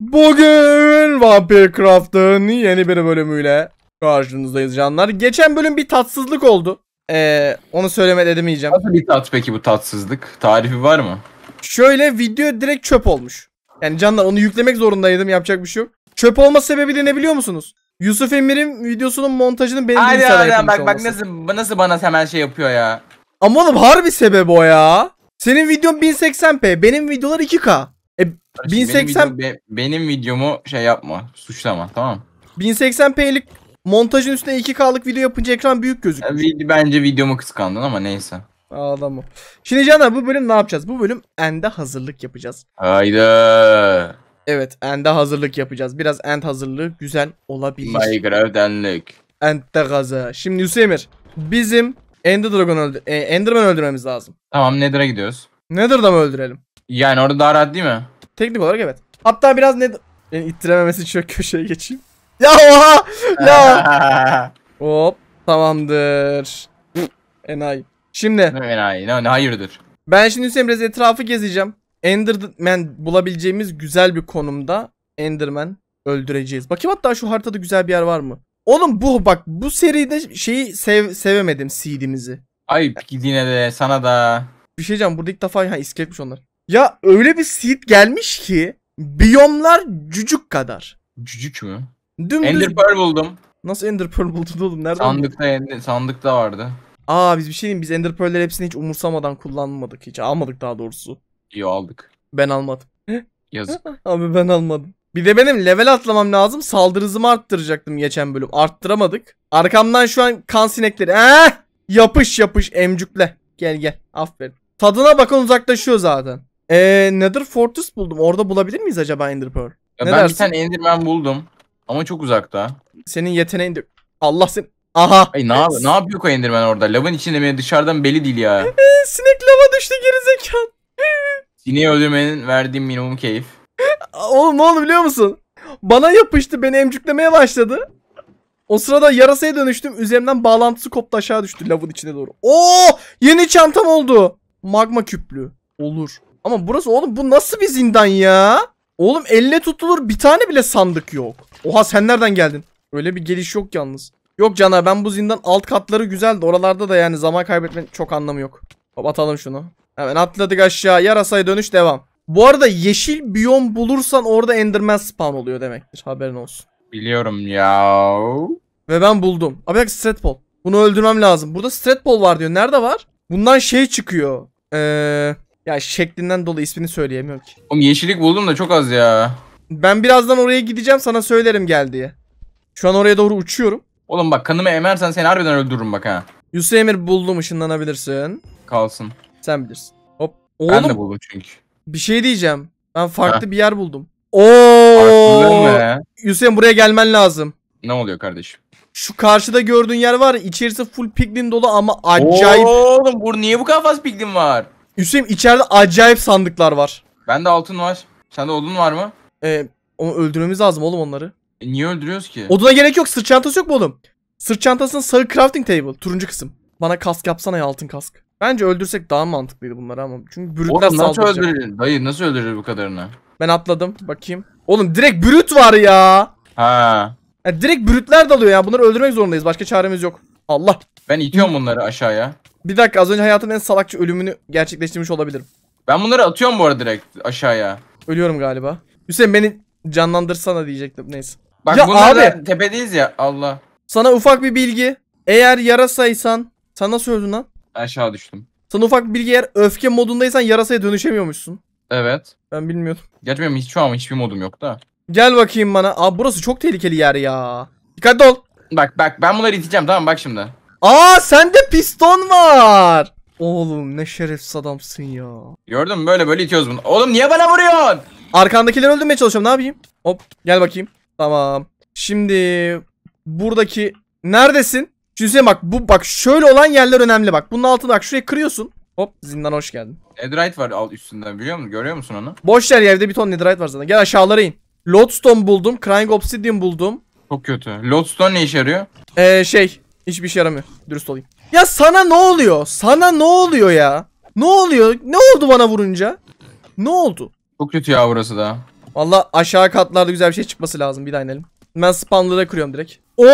Bugün Vampircraft'ın yeni bir bölümüyle karşınızdayız canlar. Geçen bölüm bir tatsızlık oldu. Ee, onu söyleme edemeyeceğim. Nasıl bir tat peki bu tatsızlık? Tarifi var mı? Şöyle video direkt çöp olmuş. Yani canlar onu yüklemek zorundaydım yapacak bir şey yok. Çöp olma sebebi de ne biliyor musunuz? Yusuf Emir'in videosunun montajının benim Hadi bilgisayara hadi yapılmış bak bak nasıl nasıl bana hemen şey yapıyor ya. Ama oğlum harbi sebebi o ya. Senin videon 1080p benim videolar 2K. 1080 benim, video, benim videomu şey yapma, suçlama tamam 1080p'lik montajın üstüne 2K'lık video yapınca ekran büyük gözüküyor. Yani, bence videomu kıskandın ama neyse. Ağlama. Şimdi Canlar bu bölüm ne yapacağız? Bu bölüm ende hazırlık yapacağız. Hayda. Evet ende hazırlık yapacağız. Biraz end hazırlığı güzel olabilir. Minecraft endlik. End'de gaza. Şimdi Hüseyimir bizim Ender Dragon öldü e, Enderman öldürmemiz lazım. Tamam Nether'a gidiyoruz. Nether'da mı öldürelim? Yani orada daha rahat değil mi? Teknik olarak evet. Hatta biraz ne... Yani e, ittirememesi için köşeye geçeyim. Ya oha! Ya! Hop. Tamamdır. Enay. Şimdi. Enayi. Ne, ne hayırdır? Ben şimdi Hüseyin biraz etrafı gezeceğim. Enderman bulabileceğimiz güzel bir konumda Enderman öldüreceğiz. Bakayım hatta şu haritada güzel bir yer var mı? Oğlum bu bak bu seride şeyi sev, sevemedim seedimizi. Ay gidine de sana da. Bir şey diyeceğim burada ilk defa ha, iskeletmiş onlar. Ya öyle bir seed gelmiş ki biyomlar cücük kadar. Cücük mü? Dümdüz... Ender Pearl buldum. Nasıl Ender Pearl buldun oğlum? Nereden sandıkta, ender, sandıkta vardı. Aa biz bir şey diyeyim biz Ender pearl'ler hepsini hiç umursamadan kullanmadık hiç. Almadık daha doğrusu. Yo aldık. Ben almadım. Yazık. Abi ben almadım. Bir de benim level atlamam lazım. Saldırı hızımı arttıracaktım geçen bölüm. Arttıramadık. Arkamdan şu an kan sinekleri. Eee! Yapış yapış emcükle. Gel gel. Aferin. Tadına bakın uzaklaşıyor zaten. Ee, Nether Fortress buldum. Orada bulabilir miyiz acaba Ender Pearl? Ya ne ben dersin? bir tane Enderman buldum. Ama çok uzakta. Senin yeteneğin de... Allah sen... Aha. Ay, ne, yap ne yapıyor o Enderman orada? Lavın içinde mi? Dışarıdan belli değil ya. Ee, sinek lava düştü gerizekalı. Sineği öldürmenin verdiğim minimum keyif. Oğlum ne oldu biliyor musun? Bana yapıştı beni emcüklemeye başladı. O sırada yarasaya dönüştüm. Üzerimden bağlantısı koptu aşağı düştü lavın içine doğru. Oo! Yeni çantam oldu. Magma küplü. Olur. Ama burası oğlum bu nasıl bir zindan ya? Oğlum elle tutulur bir tane bile sandık yok. Oha sen nereden geldin? Öyle bir geliş yok yalnız. Yok Cana ben bu zindan alt katları güzeldi. Oralarda da yani zaman kaybetmenin çok anlamı yok. Hop atalım şunu. Hemen atladık aşağı. Yarasaya dönüş devam. Bu arada yeşil biyon bulursan orada enderman spawn oluyor demektir. Haberin olsun. Biliyorum ya. Ve ben buldum. Abi bak Stratpol. Bunu öldürmem lazım. Burada Stratpol var diyor. Nerede var? Bundan şey çıkıyor. Eee... Ya şeklinden dolayı ismini söyleyemiyorum ki. Oğlum yeşillik buldum da çok az ya. Ben birazdan oraya gideceğim sana söylerim gel diye. Şu an oraya doğru uçuyorum. Oğlum bak kanımı emersen seni harbiden öldürürüm bak ha. Yusuf Emir buldum ışınlanabilirsin. Kalsın. Sen bilirsin. Hop. Oğlum, ben de buldum çünkü. Bir şey diyeceğim. Ben farklı ha. bir yer buldum. Oo. Yusuf Emir buraya gelmen lazım. Ne oluyor kardeşim? Şu karşıda gördüğün yer var İçerisi full piglin dolu ama acayip. Oğlum bu niye bu kadar fazla piglin var? Hüseyin içeride acayip sandıklar var. Bende altın var. Sende odun var mı? Ee, onu öldürmemiz lazım oğlum onları. E niye öldürüyoruz ki? Oduna gerek yok. Sırt çantası yok mu oğlum? Sırt çantasının sarı crafting table. Turuncu kısım. Bana kask yapsana ya altın kask. Bence öldürsek daha mantıklıydı bunları ama. Çünkü brütler saldıracak. nasıl öldürür? Dayı nasıl öldürür bu kadarını? Ben atladım. Bakayım. Oğlum direkt brüt var ya. Ha. Yani e, direkt brütler dalıyor ya. Bunları öldürmek zorundayız. Başka çaremiz yok. Allah. Ben itiyorum bunları aşağıya. Bir dakika az önce hayatımın en salakça ölümünü gerçekleştirmiş olabilirim. Ben bunları atıyorum bu arada direkt aşağıya. Ölüyorum galiba. Hüseyin beni canlandırsana diyecektim neyse. Bak ya bunlar abi. tepedeyiz ya Allah. Sana ufak bir bilgi. Eğer yarasaysan. sana nasıl öldün lan? Aşağı düştüm. Sana ufak bir bilgi eğer öfke modundaysan yarasaya dönüşemiyormuşsun. Evet. Ben bilmiyordum. Gerçi hiç şu an hiçbir modum yok da. Gel bakayım bana. Abi burası çok tehlikeli yer ya. Dikkatli ol. Bak bak ben bunları iteceğim tamam bak şimdi. Aa sende piston var. Oğlum ne şerefsiz adamsın ya. Gördün mü böyle böyle itiyoruz bunu. Oğlum niye bana vuruyorsun? Arkandakileri öldürmeye çalışıyorum ne yapayım? Hop gel bakayım. Tamam. Şimdi buradaki neredesin? Düşünsene bak bu bak şöyle olan yerler önemli bak. Bunun altına bak şurayı kırıyorsun. Hop zindan hoş geldin. Netherite var alt üstünde biliyor musun? Görüyor musun onu? Boş yer evde bir ton netherite var zaten. Gel aşağılara in. Lodestone buldum. Crying Obsidian buldum. Çok kötü. Lodestone ne işe yarıyor? Ee şey Hiçbir şey yaramıyor. Dürüst olayım. Ya sana ne oluyor? Sana ne oluyor ya? Ne oluyor? Ne oldu bana vurunca? Ne oldu? Çok kötü ya burası da. Valla aşağı katlarda güzel bir şey çıkması lazım. Bir daha inelim. Ben spawnları kırıyorum direkt. Oo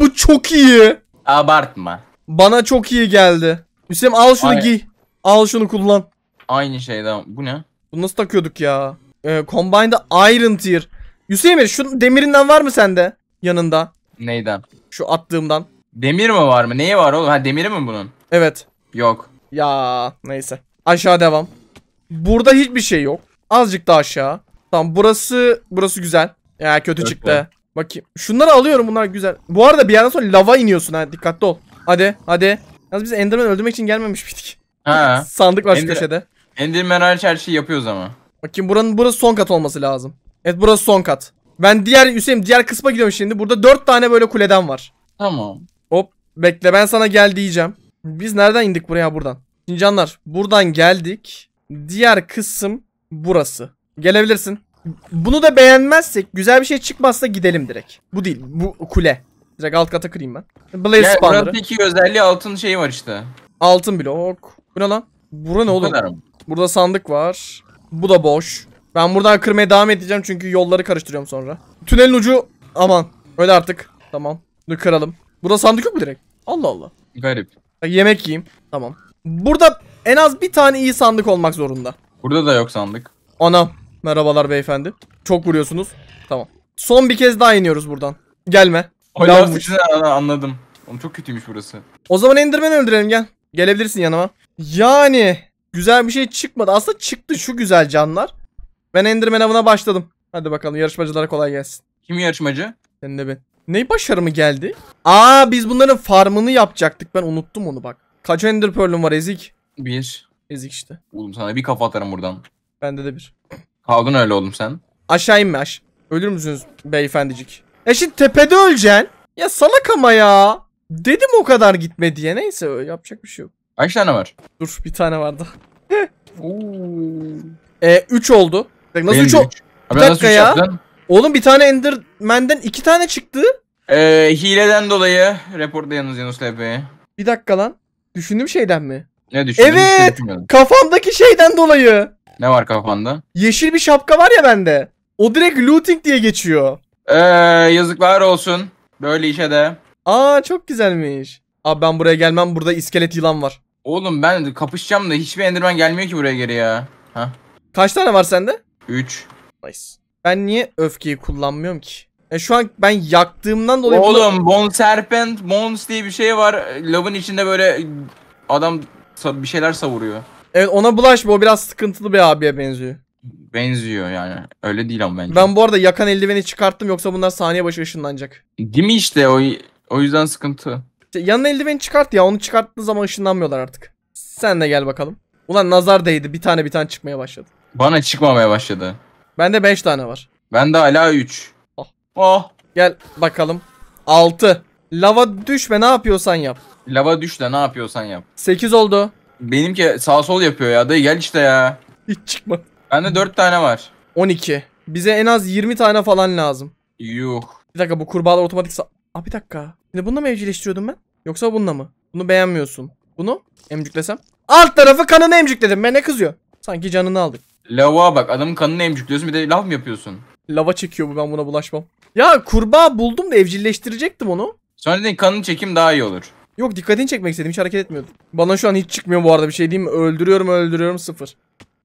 bu çok iyi. Abartma. Bana çok iyi geldi. Hüseyin al şunu Aynen. giy. Al şunu kullan. Aynı şey şeyden. Bu ne? Bunu nasıl takıyorduk ya? Ee, Combine'da Iron Tier. Hüseyin şu demirinden var mı sende? Yanında. Neyden? Şu attığımdan. Demir mi var mı? Neyi var oğlum? Ha demiri mi bunun? Evet. Yok. Ya neyse. Aşağı devam. Burada hiçbir şey yok. Azıcık da aşağı. Tamam burası burası güzel. Ya kötü evet, çıktı. Bu. Bakayım. Şunları alıyorum bunlar güzel. Bu arada bir yerden sonra lava iniyorsun ha dikkatli ol. Hadi hadi. Yalnız biz Enderman öldürmek için gelmemiş miydik? Ha. Sandık var Ender, köşede. Enderman hariç şey, her şeyi yapıyoruz ama. Bakayım buranın burası son kat olması lazım. Evet burası son kat. Ben diğer Hüseyin diğer kısma gidiyorum şimdi. Burada dört tane böyle kuleden var. Tamam. Bekle ben sana gel diyeceğim. Biz nereden indik buraya buradan? Şimdi buradan geldik. Diğer kısım burası. Gelebilirsin. Bunu da beğenmezsek güzel bir şey çıkmazsa gidelim direkt. Bu değil bu kule. Direkt alt kata kırayım ben. Blaze ya, spawner'ı. Buradaki özelliği altın şeyi var işte. Altın blok. Bu ne lan? Bura ne oğlum? Burada sandık var. Bu da boş. Ben buradan kırmaya devam edeceğim çünkü yolları karıştırıyorum sonra. Tünelin ucu aman. Öyle artık. Tamam. Dur kıralım. Burada sandık yok mu direkt? Allah Allah. Garip. yemek yiyeyim. Tamam. Burada en az bir tane iyi sandık olmak zorunda. Burada da yok sandık. Ana. Merhabalar beyefendi. Çok vuruyorsunuz. Tamam. Son bir kez daha iniyoruz buradan. Gelme. Hala anladım. Oğlum çok kötüymüş burası. O zaman Enderman'ı öldürelim gel. Gelebilirsin yanıma. Yani güzel bir şey çıkmadı. Aslında çıktı şu güzel canlar. Ben Enderman avına başladım. Hadi bakalım yarışmacılara kolay gelsin. Kim yarışmacı? Sen de ben. Ne başarı mı geldi? Aa biz bunların farmını yapacaktık. Ben unuttum onu bak. Kaç ender pearl'üm var ezik? Bir. Ezik işte. Oğlum sana bir kafa atarım buradan. Bende de bir. Kaldın öyle oğlum sen. Aşağı inme aş. Ölür müsünüz beyefendicik? E şimdi tepede öleceksin. Ya salak ama ya. Dedim o kadar gitme diye. Neyse yapacak bir şey yok. Kaç tane var? Dur bir tane vardı. Oo. E 3 oldu. Nasıl 3 oldu? Bir dakika ya. Yaptın? Oğlum bir tane Enderman'den iki tane çıktı. Ee, hileden dolayı raporda yalnız Yunus LP'ye. Bir dakika lan. Düşündüğüm şeyden mi? Ne düşündün? Evet. kafamdaki şeyden dolayı. Ne var kafanda? Yeşil bir şapka var ya bende. O direkt looting diye geçiyor. Ee, yazıklar olsun. Böyle işe de. Aa çok güzelmiş. Abi ben buraya gelmem. Burada iskelet yılan var. Oğlum ben kapışacağım da hiçbir enderman gelmiyor ki buraya geri ya. Ha? Kaç tane var sende? 3. Nice. Ben niye öfkeyi kullanmıyorum ki? E şu an ben yaktığımdan dolayı... Oğlum Bon Serpent, Mons diye bir şey var. Lavın içinde böyle adam bir şeyler savuruyor. Evet ona bulaşma o biraz sıkıntılı bir abiye benziyor. Benziyor yani. Öyle değil ama bence. Ben bu arada yakan eldiveni çıkarttım yoksa bunlar saniye başı ışınlanacak. Değil mi işte o, o yüzden sıkıntı. İşte yanına eldiveni çıkart ya onu çıkarttığın zaman ışınlanmıyorlar artık. Sen de gel bakalım. Ulan nazar değdi bir tane bir tane çıkmaya başladı. Bana çıkmamaya başladı. Bende 5 tane var. Bende hala 3. Oh. oh. Gel bakalım. 6. Lava düşme ne yapıyorsan yap. Lava düş de ne yapıyorsan yap. 8 oldu. Benimki sağ sol yapıyor ya. Dayı gel işte ya. Hiç çıkma. Bende 4 tane var. 12. Bize en az 20 tane falan lazım. Yuh. Bir dakika bu kurbağalar otomatik sa... Aa bir dakika. Şimdi bununla mı evcilleştiriyordum ben? Yoksa bununla mı? Bunu beğenmiyorsun. Bunu emcüklesem. Alt tarafı kanını emcükledim. Ben ne kızıyor? Sanki canını aldık. Lava bak adamın kanını emcikliyorsun bir de lav mı yapıyorsun? Lava çekiyor bu ben buna bulaşmam. Ya kurbağa buldum da evcilleştirecektim onu. Sonra dedin kanını çekeyim daha iyi olur. Yok dikkatini çekmek istedim hiç hareket etmiyordu. Bana şu an hiç çıkmıyor bu arada bir şey diyeyim mi? Öldürüyorum öldürüyorum sıfır.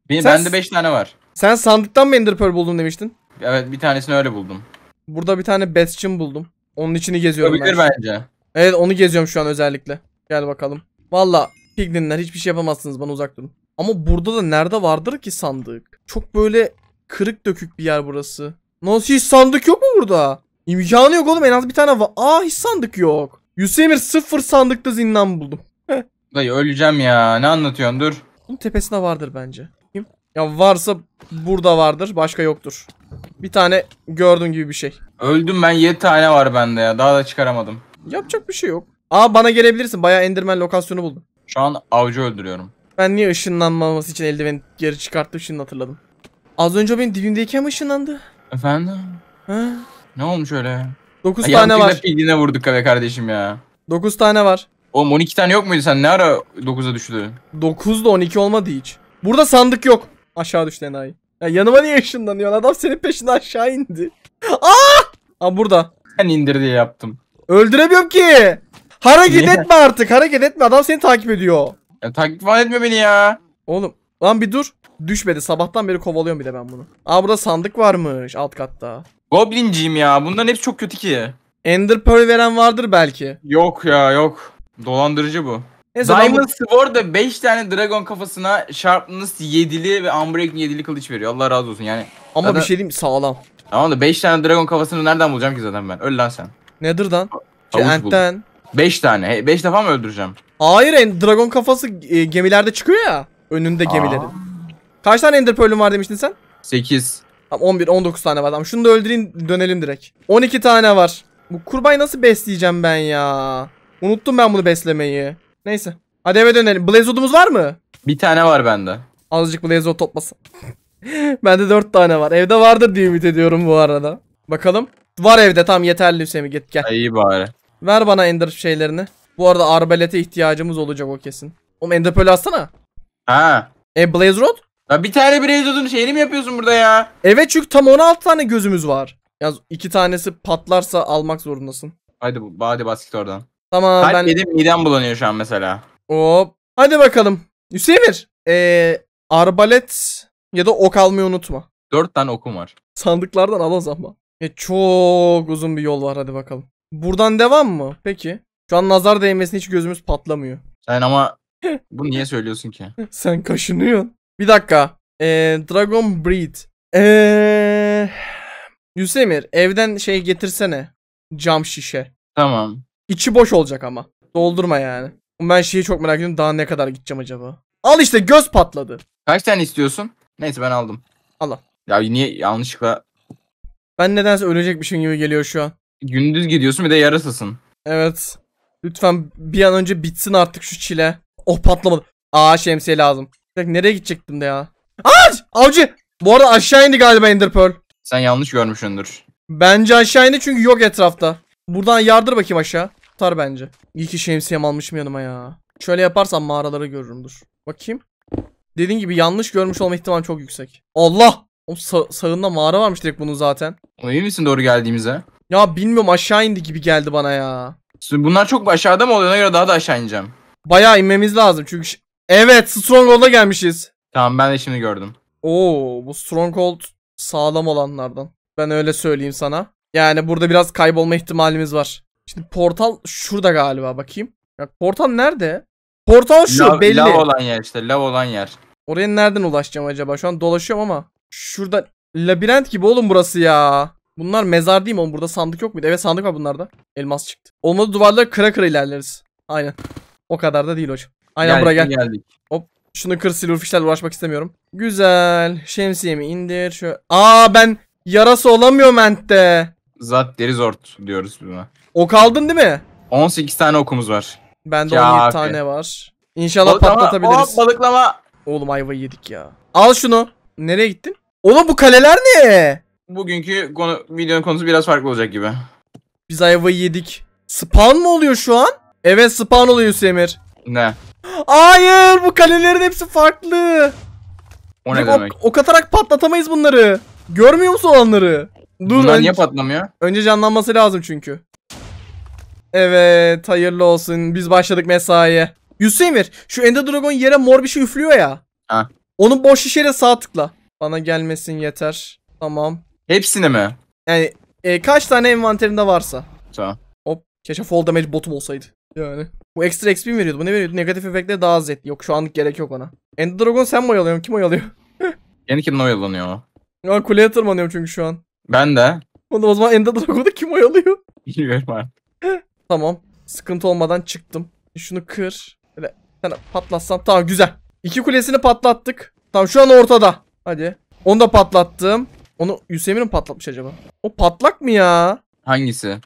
Benim, Sen- bende 5 tane var. Sen sandıktan mı Ender Pearl buldun demiştin. Evet bir tanesini öyle buldum. Burada bir tane Bastion buldum. Onun içini geziyorum ben. bence. Evet onu geziyorum şu an özellikle. Gel bakalım. Valla piglinler hiçbir şey yapamazsınız bana uzak durun. Ama burada da nerede vardır ki sandık? Çok böyle kırık dökük bir yer burası. Nasıl hiç sandık yok mu burada? İmkanı yok oğlum en az bir tane var. Aa hiç sandık yok. Yusemir sıfır sandıkta zindan buldum. Dayı öleceğim ya ne anlatıyorsun dur. Bunun tepesinde vardır bence. Kim? Ya varsa burada vardır başka yoktur. Bir tane gördüğün gibi bir şey. Öldüm ben 7 tane var bende ya daha da çıkaramadım. Yapacak bir şey yok. Aa bana gelebilirsin bayağı enderman lokasyonu buldum. Şu an avcı öldürüyorum. Ben niye ışınlanmaması için eldiveni geri çıkarttım şimdi hatırladım. Az önce benim dibimdeyken mi ışınlandı? Efendim? Ha? Ne olmuş öyle? 9 Ay, tane var. Pildiğine vurduk be kardeşim ya. 9 tane var. Oğlum 12 tane yok muydu sen? Ne ara 9'a düştü? 9 da 12 olmadı hiç. Burada sandık yok. Aşağı düştü enayi. Ya yanıma niye ışınlanıyor? Adam senin peşinden aşağı indi. Aa! Aa burada. Sen indir diye yaptım. Öldüremiyorum ki. Hareket Niye? etme artık. Hareket etme. Adam seni takip ediyor. Ya takip falan etme beni ya. Oğlum lan bir dur. Düşmedi sabahtan beri kovalıyorum bir de ben bunu. Aa burada sandık varmış alt katta. Goblinciyim ya bunların hepsi çok kötü ki. Ender Pearl veren vardır belki. Yok ya yok. Dolandırıcı bu. Neyse, Diamond bu... Sword'da 5 tane Dragon kafasına Sharpness 7'li ve Unbreaking 7'li kılıç veriyor. Allah razı olsun yani. Ama zaten... bir şey diyeyim sağlam. Tamam da 5 tane Dragon kafasını nereden bulacağım ki zaten ben? Öl lan sen. Nedir'dan? Şey, Ent'ten. Beş tane. Beş defa mı öldüreceğim? Hayır en dragon kafası e, gemilerde çıkıyor ya. Önünde Aa. Kaç tane ender pearl'ün var demiştin sen? Sekiz. Tamam 11 19 tane var. Tamam şunu da öldüreyim dönelim direkt. 12 tane var. Bu kurbağayı nasıl besleyeceğim ben ya? Unuttum ben bunu beslemeyi. Neyse. Hadi eve dönelim. Blazewood'umuz var mı? Bir tane var bende. Azıcık Blazewood toplasın. bende 4 tane var. Evde vardır diye ümit ediyorum bu arada. Bakalım. Var evde tam yeterli Hüseyin git gel. İyi bari. Ver bana ender şeylerini. Bu arada arbalete ihtiyacımız olacak o kesin. Oğlum ender pearl atsana. Ha. E blaze rod? Ya bir tane blaze rodun şeyini mi yapıyorsun burada ya? Evet çünkü tam 16 tane gözümüz var. Yaz iki tanesi patlarsa almak zorundasın. Hadi bu hadi basket oradan. Tamam Kalp ben... yedim midem bulanıyor şu an mesela. Hop. Hadi bakalım. Hüseyinir. Ee, arbalet ya da ok almayı unutma. Dört tane okum var. Sandıklardan al o zaman. E, çok uzun bir yol var hadi bakalım. Buradan devam mı? Peki. Şu an nazar değmesine hiç gözümüz patlamıyor. Sen ama bunu niye söylüyorsun ki? Sen kaşınıyorsun. Bir dakika. Ee, Dragon Breed. Ee, Yusemir evden şey getirsene. Cam şişe. Tamam. İçi boş olacak ama. Doldurma yani. Ben şeyi çok merak ediyorum. Daha ne kadar gideceğim acaba? Al işte göz patladı. Kaç tane istiyorsun? Neyse ben aldım. Al al. Ya niye yanlışlıkla... Ben nedense ölecekmişim gibi geliyor şu an gündüz gidiyorsun bir de yarısısın. Evet. Lütfen bir an önce bitsin artık şu çile. Oh patlamadı. Aa şemsiye lazım. Bir nereye gidecektim de ya? Aç! Avcı! Bu arada aşağı indi galiba Ender Pearl. Sen yanlış görmüşsündür. Bence aşağı indi çünkü yok etrafta. Buradan yardır bakayım aşağı. Tutar bence. İyi ki şemsiyem almışım yanıma ya. Şöyle yaparsam mağaraları görürümdür. Bakayım. Dediğin gibi yanlış görmüş olma ihtimali çok yüksek. Allah! O sağ sağında mağara varmış direkt bunun zaten. Emin misin doğru geldiğimize? Ya bilmiyorum aşağı indi gibi geldi bana ya. Bunlar çok aşağıda mı olduğuna göre daha da aşağı ineceğim. Bayağı inmemiz lazım çünkü... Evet Stronghold'a gelmişiz. Tamam ben de şimdi gördüm. Oo bu Stronghold sağlam olanlardan. Ben öyle söyleyeyim sana. Yani burada biraz kaybolma ihtimalimiz var. Şimdi portal şurada galiba bakayım. Ya portal nerede? Portal şu lav, belli. Lav olan yer işte lav olan yer. Oraya nereden ulaşacağım acaba? Şu an dolaşıyorum ama. Şurada. labirent gibi oğlum burası ya. Bunlar mezar değil mi oğlum? Burada sandık yok muydu? Evet sandık var bunlarda. Elmas çıktı. Olmadı duvarları kıra kıra ilerleriz. Aynen. O kadar da değil hocam. Aynen geldik, buraya gel. Geldik. Hop. Şunu kır silverfishlerle uğraşmak istemiyorum. Güzel. Şemsiyemi indir. Şöyle. Aa ben yarası olamıyorum ente. Zat deri zort diyoruz buna. Ok aldın değil mi? 18 tane okumuz var. Bende ya 17 abi. tane var. İnşallah balıklama. patlatabiliriz. Hop balıklama. Oğlum ayva yedik ya. Al şunu. Nereye gittin? Oğlum bu kaleler ne? bugünkü konu, videonun konusu biraz farklı olacak gibi. Biz ayvayı yedik. Spawn mı oluyor şu an? Evet spawn oluyor Semir. Ne? Hayır bu kalelerin hepsi farklı. O ne Yok, demek? Ok, ok atarak patlatamayız bunları. Görmüyor musun olanları? Dur, Bunlar önce, niye patlamıyor? Önce canlanması lazım çünkü. Evet hayırlı olsun. Biz başladık mesaiye. Yusemir şu Ender Dragon yere mor bir şey üflüyor ya. Ha. Onu boş şişeyle sağ tıkla. Bana gelmesin yeter. Tamam. Hepsini mi? Yani e, kaç tane envanterinde varsa. Tamam. Hop keşke fall damage botum olsaydı. Yani. Bu ekstra XP mi veriyordu? Bu ne veriyordu? Negatif efektleri daha az etti. Yok şu anlık gerek yok ona. Ender Dragon sen mi oyalıyorsun? Kim oyalıyor? Yeni kimden oyalanıyor o? Ya kuleye tırmanıyorum çünkü şu an. Ben de. O, zaman Ender Dragon'u kim oyalıyor? Bilmiyorum artık. tamam. Sıkıntı olmadan çıktım. Şunu kır. Böyle sen patlatsam. Tamam güzel. İki kulesini patlattık. Tamam şu an ortada. Hadi. Onu da patlattım. Onu Yusemir'in patlatmış acaba? O patlak mı ya? Hangisi?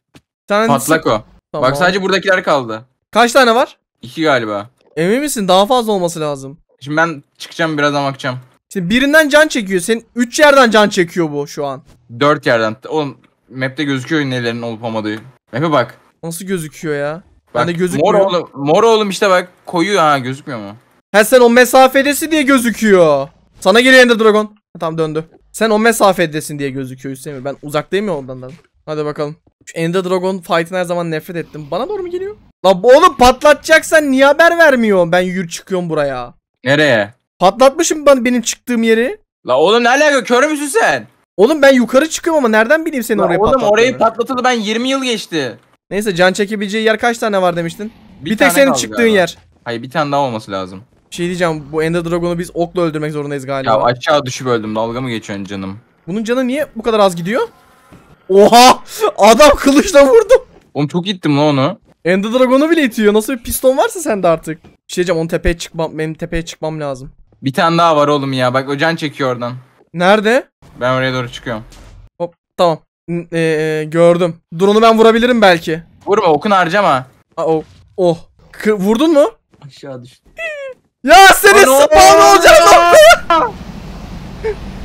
Sen Patlak o. Tamam. Bak sadece buradakiler kaldı. Kaç tane var? İki galiba. Emin misin? Daha fazla olması lazım. Şimdi ben çıkacağım birazdan bakacağım. Şimdi birinden can çekiyor. Senin 3 yerden can çekiyor bu şu an. Dört yerden. Oğlum map'te gözüküyor nelerin olup olmadığı. Map'e bak. Nasıl gözüküyor ya? Bak, de gözükmüyor. Mor oğlum, mor oğlum işte bak koyu ha gözükmüyor mu? Ha sen o mesafedesi diye gözüküyor. Sana geliyor Ender Dragon. Tam döndü. Sen o mesafedesin diye gözüküyor Hüseyin. Ben uzaktayım ya ondan da. Hadi bakalım. Şu Ender Dragon fight'ına her zaman nefret ettim. Bana doğru mu geliyor? La oğlum patlatacaksan niye haber vermiyor? Ben yürü çıkıyorum buraya. Nereye? Patlatmışım ben benim çıktığım yeri. La oğlum ne alaka kör müsün sen? Oğlum ben yukarı çıkıyorum ama nereden bileyim seni oraya patlattığını? Oğlum orayı patlatılı ben 20 yıl geçti. Neyse can çekebileceği yer kaç tane var demiştin? Bir, bir tek senin çıktığın galiba. yer. Hayır bir tane daha olması lazım şey diyeceğim bu Ender Dragon'u biz okla öldürmek zorundayız galiba. Ya aşağı düşüp öldüm dalga mı geçiyorsun canım? Bunun canı niye bu kadar az gidiyor? Oha! Adam kılıçla vurdu. Oğlum çok gittim lan onu. Ender Dragon'u bile itiyor. Nasıl bir piston varsa sende artık. Bir şey diyeceğim onun tepeye çıkmam, benim tepeye çıkmam lazım. Bir tane daha var oğlum ya. Bak o can çekiyor oradan. Nerede? Ben oraya doğru çıkıyorum. Hop tamam. ee, gördüm. Drone'u ben vurabilirim belki. Vurma okun harcama. Aa, oh. oh. K vurdun mu? Aşağı düştü. Ya senin spawn olacak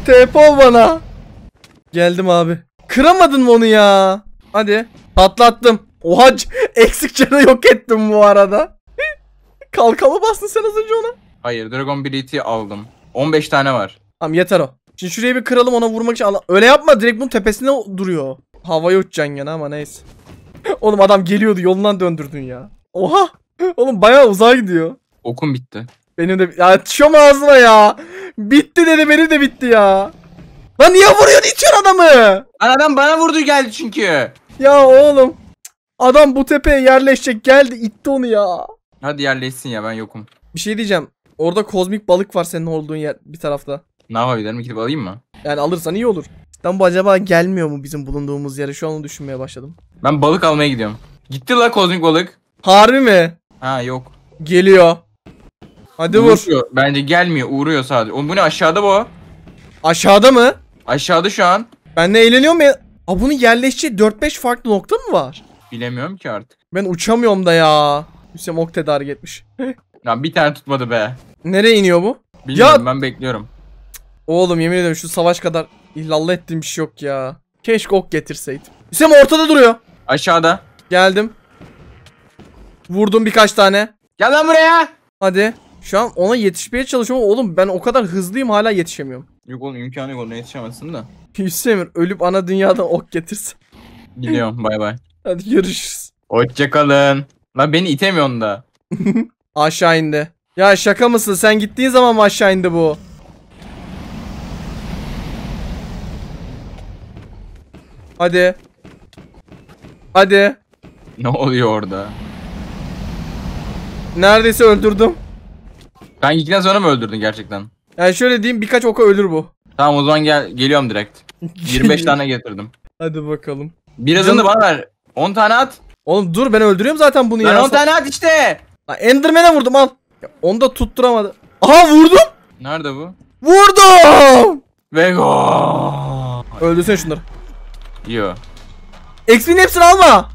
TP ol bana. Geldim abi. Kıramadın mı onu ya? Hadi. Patlattım. Oha eksik canı yok ettim bu arada. Kalkalı bastın sen az önce ona. Hayır Dragon Blade'i aldım. 15 tane var. Tamam yeter o. Şimdi şurayı bir kıralım ona vurmak için. Öyle yapma direkt bunun tepesinde duruyor. Hava uçacaksın gene ama neyse. Oğlum adam geliyordu yolundan döndürdün ya. Oha. Oğlum bayağı uzağa gidiyor. Okum bitti. Benim de ya tişom ağzına ya. Bitti dedi benim de bitti ya. Lan niye vuruyorsun içiyor adamı? Lan adam bana vurdu geldi çünkü. Ya oğlum. Adam bu tepeye yerleşecek geldi itti onu ya. Hadi yerleşsin ya ben yokum. Bir şey diyeceğim. Orada kozmik balık var senin olduğun yer bir tarafta. Ne yapabilirim gidip alayım mı? Yani alırsan iyi olur. Tam bu acaba gelmiyor mu bizim bulunduğumuz yere? Şu an onu düşünmeye başladım. Ben balık almaya gidiyorum. Gitti la kozmik balık. Harbi mi? Ha yok. Geliyor. Hadi vur. Vuruyor. Bence gelmiyor uğruyor sadece. O bu ne aşağıda bu? Aşağıda mı? Aşağıda şu an. Ben de eğleniyorum ya. Aa bunun yerleşeceği 4-5 farklı nokta mı var? Bilemiyorum ki artık. Ben uçamıyorum da ya. Hüseyin ok tedarik etmiş. Lan bir tane tutmadı be. Nereye iniyor bu? Bilmiyorum ya... ben bekliyorum. Oğlum yemin ederim şu savaş kadar ihlallı ettiğim bir şey yok ya. Keşke ok getirseydim. Hüseyin ortada duruyor. Aşağıda. Geldim. Vurdum birkaç tane. Gel lan buraya. Hadi. Şu an ona yetişmeye çalışıyorum. Oğlum ben o kadar hızlıyım hala yetişemiyorum. Yok oğlum imkanı yok ne yetişemezsin de. Hüseyin ölüp ana dünyadan ok getirsin. Gidiyorum bay bay. Hadi görüşürüz. Hoşçakalın. Lan beni itemiyorsun da. aşağı indi. Ya şaka mısın sen gittiğin zaman mı aşağı indi bu? Hadi. Hadi. Ne oluyor orada? Neredeyse öldürdüm. Ben gittikten sonra mı öldürdün gerçekten? Yani şöyle diyeyim birkaç oka ölür bu. Tamam o zaman gel geliyorum direkt. 25 tane getirdim. Hadi bakalım. Birazını bana ver. 10 tane at. Oğlum dur ben öldürüyorum zaten bunu ben ya. Ben 10 tane at işte. Lan Enderman'e vurdum al. Ya, onu da tutturamadı. Aha vurdum. Nerede bu? Vurdum. Vego. Öldürsene şunları. Yo. XP'nin hepsini alma.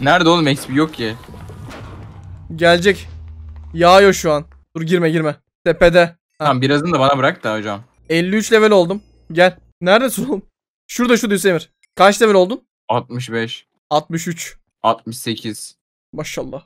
Nerede oğlum XP yok ki. Gelecek. Yağıyor şu an. Dur girme girme. Tepede. Ha. Tamam birazını da bana bırak da hocam. 53 level oldum. Gel. Neredesin oğlum? Şurada şurada Hüsemir. Kaç level oldun? 65. 63. 68. Maşallah.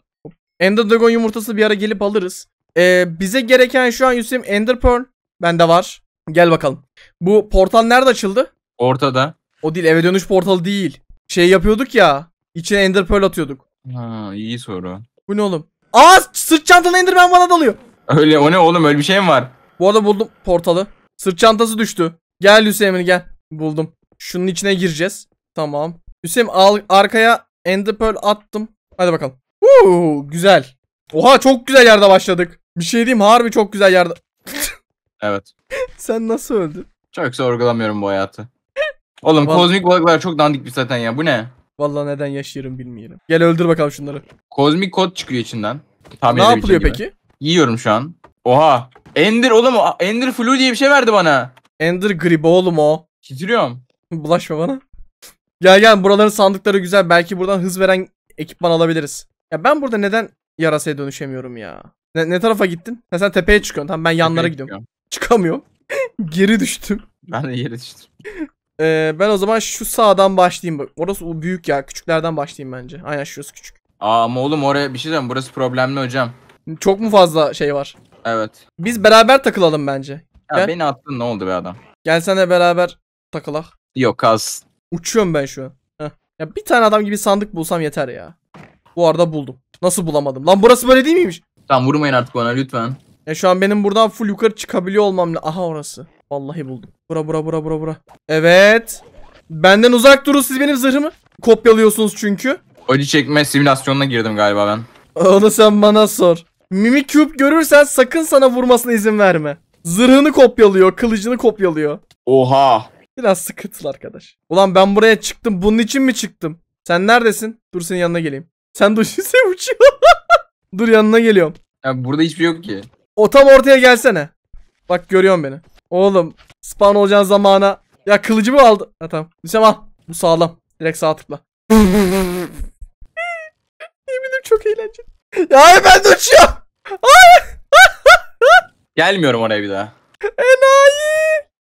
Ender Dragon yumurtası bir ara gelip alırız. Ee, bize gereken şu an Hüseyin Ender Pearl. Bende var. Gel bakalım. Bu portal nerede açıldı? Ortada. O değil eve dönüş portalı değil. Şey yapıyorduk ya. İçine Ender Pearl atıyorduk. Ha iyi soru. Bu ne oğlum? Aa sırt çantalı Enderman bana dalıyor. Öyle o ne oğlum öyle bir şey mi var? Bu arada buldum portalı. Sırt çantası düştü. Gel Hüseyin gel. Buldum. Şunun içine gireceğiz. Tamam. Hüseyin al, arkaya Ender Pearl attım. Hadi bakalım. Uuu güzel. Oha çok güzel yerde başladık. Bir şey diyeyim harbi çok güzel yerde. evet. Sen nasıl öldün? Çok sorgulamıyorum bu hayatı. Oğlum kozmik balıklar çok dandik bir zaten ya. Bu ne? Vallahi neden yaşıyorum bilmiyorum. Gel öldür bakalım şunları. Kozmik kod çıkıyor içinden. Tahmin ne yapılıyor gibi. peki? Yiyorum şu an. Oha. Ender oğlum Ender flu diye bir şey verdi bana. Ender gribi oğlum o. Titriyorum. Bulaşma bana. Gel gel buraların sandıkları güzel. Belki buradan hız veren ekipman alabiliriz. Ya ben burada neden yarasaya dönüşemiyorum ya? Ne, ne tarafa gittin? Ha, sen tepeye çıkıyorsun. Tamam ben yanlara tepeye gidiyorum. Çıkıyorum. Çıkamıyorum. Geri düştüm. Ben de geri düştüm. Ee, ben o zaman şu sağdan başlayayım. Bak, o büyük ya. Küçüklerden başlayayım bence. Aynen şurası küçük. Aa ama oğlum oraya bir şey diyeceğim. Burası problemli hocam. Çok mu fazla şey var? Evet. Biz beraber takılalım bence. Ya Gel. beni attın ne oldu be adam? Gelsene beraber takılak. Yok az. Uçuyorum ben şu an. Ya bir tane adam gibi sandık bulsam yeter ya. Bu arada buldum. Nasıl bulamadım? Lan burası böyle değil miymiş? Tamam vurmayın artık ona lütfen. Ya şu an benim buradan full yukarı çıkabiliyor olmam lazım. Aha orası. Vallahi buldum. Bura bura bura bura bura. Evet. Benden uzak durun siz benim zırhımı. Kopyalıyorsunuz çünkü. Acı çekme simülasyonuna girdim galiba ben. Onu sen bana sor. Mimik Cube görürsen sakın sana vurmasına izin verme. Zırhını kopyalıyor, kılıcını kopyalıyor. Oha. Biraz sıkıntılı arkadaş. Ulan ben buraya çıktım. Bunun için mi çıktım? Sen neredesin? Dur senin yanına geleyim. Sen dur sen uçuyor. dur yanına geliyorum. Ya burada hiçbir şey yok ki. O tam ortaya gelsene. Bak görüyorum beni. Oğlum spawn olacağın zamana. Ya kılıcımı aldı. Ha tamam. Nişan şey al. Bu sağlam. Direkt sağ tıkla. Eminim çok eğlenceli. Ya ben de uçuyorum. Gelmiyorum oraya bir daha. Enayi.